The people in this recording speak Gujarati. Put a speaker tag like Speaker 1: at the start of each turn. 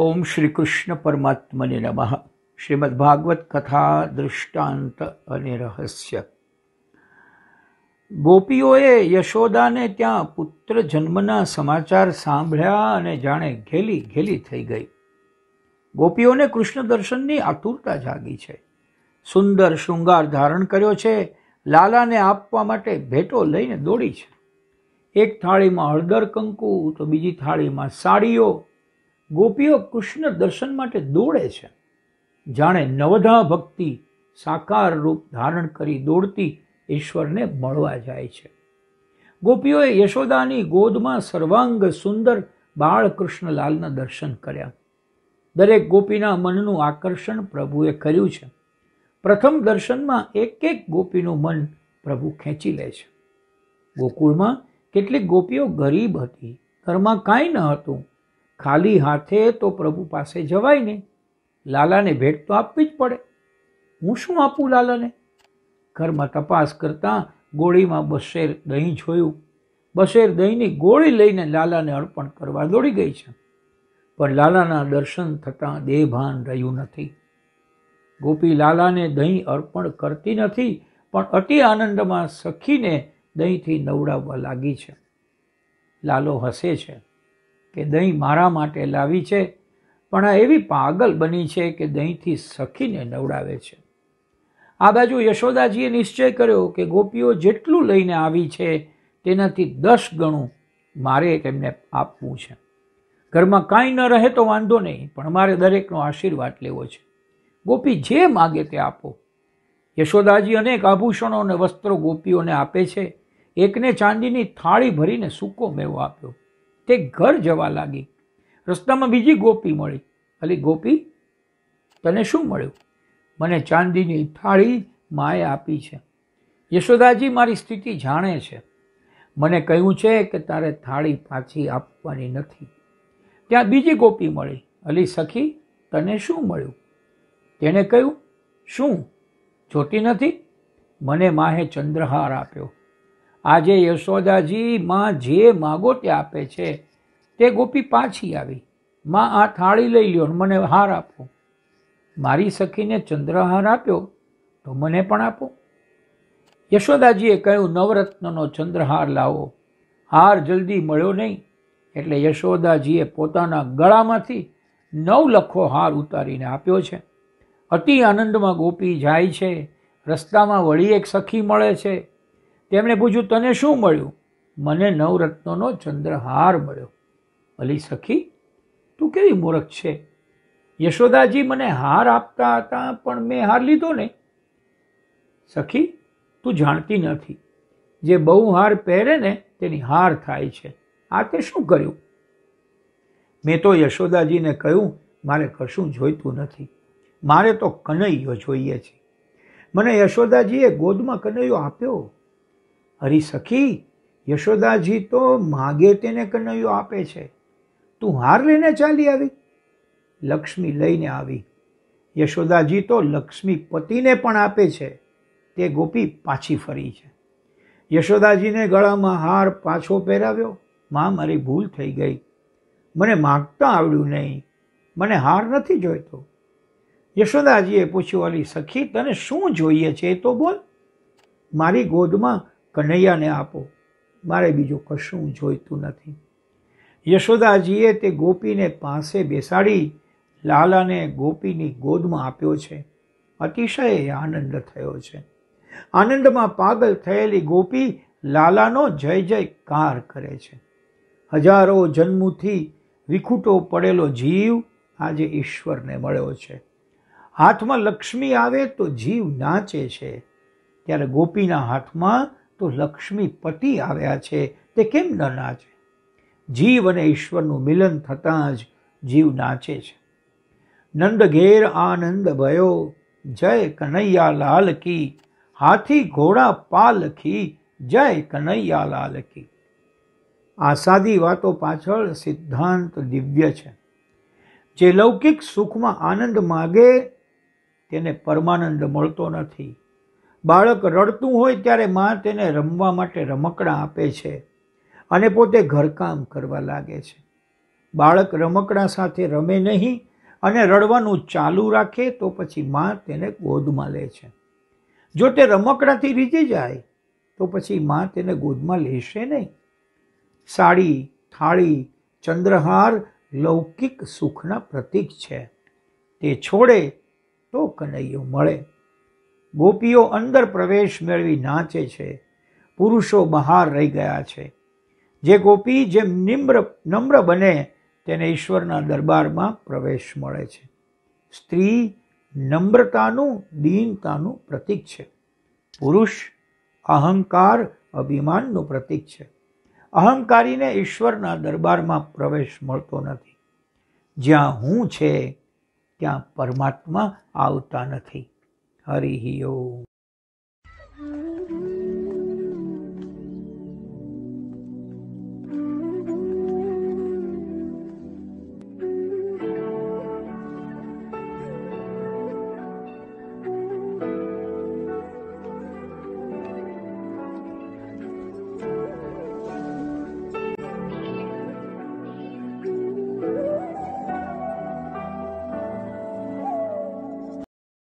Speaker 1: ઓમ શ્રી કૃષ્ણ પરમાત્મને નમઃ શ્રીમદ ભાગવત કથા દૃષ્ટાંત અને રહસ્ય ગોપીઓએ યશોદાને ત્યાં પુત્ર જન્મના સમાચાર સાંભળ્યા અને જાણે ઘેલી ઘેલી થઈ ગઈ ગોપીઓને કૃષ્ણ દર્શનની આતુરતા જાગી છે સુંદર શૃંગાર ધારણ કર્યો છે લાલાને આપવા માટે ભેટો લઈને દોડી છે એક થાળીમાં હળદર કંકુ તો બીજી થાળીમાં સાડીઓ ગોપીઓ કૃષ્ણ દર્શન માટે દોડે છે જાણે નવધા ભક્તિ સાકાર રૂપ ધારણ કરી દોડતી ઈશ્વરને મળવા જાય છે ગોપીઓએ યશોદાની ગોદમાં સર્વાંગ સુંદર બાળકૃષ્ણલાલના દર્શન કર્યા દરેક ગોપીના મનનું આકર્ષણ પ્રભુએ કર્યું છે પ્રથમ દર્શનમાં એક એક ગોપીનું મન પ્રભુ ખેંચી લે છે ગોકુળમાં કેટલીક ગોપીઓ ગરીબ હતી ઘરમાં કાંઈ ન હતું ખાલી હાથે તો પ્રભુ પાસે જવાય નહીં લાલાને ભેટ તો આપવી જ પડે હું શું આપું લાલાને ઘરમાં તપાસ કરતાં ગોળીમાં બશેર દહીં જોયું બશેર દહીંની ગોળી લઈને લાલાને અર્પણ કરવા દોડી ગઈ છે પણ લાલાના દર્શન થતાં દેહભાન રહ્યું નથી ગોપી લાલાને દહીં અર્પણ કરતી નથી પણ અતિ આનંદમાં સખીને દહીંથી નવડાવવા લાગી છે લાલો હસે છે કે દહીં મારા માટે લાવી છે પણ આ એવી પાગલ બની છે કે દહીંથી સખીને નવડાવે છે આ બાજુ યશોદાજીએ નિશ્ચય કર્યો કે ગોપીઓ જેટલું લઈને આવી છે તેનાથી દસ ગણું મારે તેમને આપવું છે ઘરમાં કાંઈ ન રહે તો વાંધો નહીં પણ મારે દરેકનો આશીર્વાદ લેવો છે ગોપી જે માગે તે આપો યશોદાજી અનેક આભૂષણો અને વસ્ત્રો ગોપીઓને આપે છે એકને ચાંદીની થાળી ભરીને સૂકો મેવો આપ્યો તે ઘર જવા લાગી રસ્તામાં બીજી ગોપી મળી અલી ગોપી તને શું મળ્યું મને ચાંદીની થાળી માએ આપી છે યશોદાજી મારી સ્થિતિ જાણે છે મને કહ્યું છે કે તારે થાળી પાછી આપવાની નથી ત્યાં બીજી ગોપી મળી અલી સખી તને શું મળ્યું તેણે કહ્યું શું જોતી નથી મને માહે ચંદ્રહાર આપ્યો આજે યશોદાજી માં જે માગો તે આપે છે તે ગોપી પાછી આવી માં આ થાળી લઈ લ્યો મને હાર આપો મારી સખીને ચંદ્રહાર આપ્યો તો મને પણ આપો યશોદાજીએ કહ્યું નવરત્નનો ચંદ્રહાર લાવો હાર જલ્દી મળ્યો નહીં એટલે યશોદાજીએ પોતાના ગળામાંથી નવ લખો હાર ઉતારીને આપ્યો છે અતિ આનંદમાં ગોપી જાય છે રસ્તામાં વળી એક સખી મળે છે તેમણે પૂછ્યું તને શું મળ્યું મને નવરત્નોનો ચંદ્રહાર મળ્યો અલી સખી તું કેવી મૂર્ખ છે યશોદાજી મને હાર આપતા હતા પણ મેં હાર લીધો ને સખી તું જાણતી નથી જે બહુ હાર પહેરે ને તેની હાર થાય છે આ તે શું કર્યું મેં તો યશોદાજીને કહ્યું મારે કશું જોઈતું નથી મારે તો કનૈયો જોઈએ છે મને યશોદાજીએ ગોદમાં કનૈયો આપ્યો અરી સખી યશોદાજી તો માગે તેને કનૈયો આપે છે તું હાર લઈને ચાલી આવી લક્ષ્મી લઈને આવી યશોદાજી તો લક્ષ્મી પતિને પણ આપે છે તે ગોપી પાછી ફરી છે યશોદાજીને ગળામાં હાર પાછો પહેરાવ્યો માં મારી ભૂલ થઈ ગઈ મને માગતા આવડ્યું નહીં મને હાર નથી જોઈતો યશોદાજીએ પૂછ્યું અલી સખી તને શું જોઈએ છે એ તો બોલ મારી ગોદમાં કન્હૈયાને આપો મારે બીજું કશું જોઈતું નથી યશોદાજીએ તે ગોપીને પાસે બેસાડી લાલાને ગોપીની ગોદમાં આપ્યો છે અતિશય આનંદ થયો છે આનંદમાં પાગલ થયેલી ગોપી લાલાનો જય જયકાર કરે છે હજારો જન્મથી વિખૂટો પડેલો જીવ આજે ઈશ્વરને મળ્યો છે હાથમાં લક્ષ્મી આવે તો જીવ નાચે છે ત્યારે ગોપીના હાથમાં તો લક્ષ્મી પતિ આવ્યા છે તે કેમ ન નાચે જીવ અને ઈશ્વરનું મિલન થતાં જ જીવ નાચે છે નંદ ઘેર આનંદ ભયો જય કનૈયા લાલ કી હાથી ઘોડા પાલખી જય કનૈયા લાલ કી આ સાદી વાતો પાછળ સિદ્ધાંત દિવ્ય છે જે લૌકિક સુખમાં આનંદ માગે તેને પરમાનંદ મળતો નથી બાળક રડતું હોય ત્યારે માં તેને રમવા માટે રમકડાં આપે છે અને પોતે ઘરકામ કરવા લાગે છે બાળક રમકડાં સાથે રમે નહીં અને રડવાનું ચાલુ રાખે તો પછી માં તેને ગોદમાં લે છે જો તે રમકડાથી રીઝી જાય તો પછી માં તેને ગોદમાં લેશે નહીં સાડી થાળી ચંદ્રહાર લૌકિક સુખના પ્રતીક છે તે છોડે તો કનૈયો મળે ગોપીઓ અંદર પ્રવેશ મેળવી નાચે છે પુરુષો બહાર રહી ગયા છે જે ગોપી જેમ નિમ્ર નમ્ર બને તેને ઈશ્વરના દરબારમાં પ્રવેશ મળે છે સ્ત્રી નમ્રતાનું દીનતાનું પ્રતીક છે પુરુષ અહંકાર અભિમાનનું પ્રતીક છે અહંકારીને ઈશ્વરના દરબારમાં પ્રવેશ મળતો નથી જ્યાં હું છે ત્યાં પરમાત્મા આવતા નથી હરિ ઓમ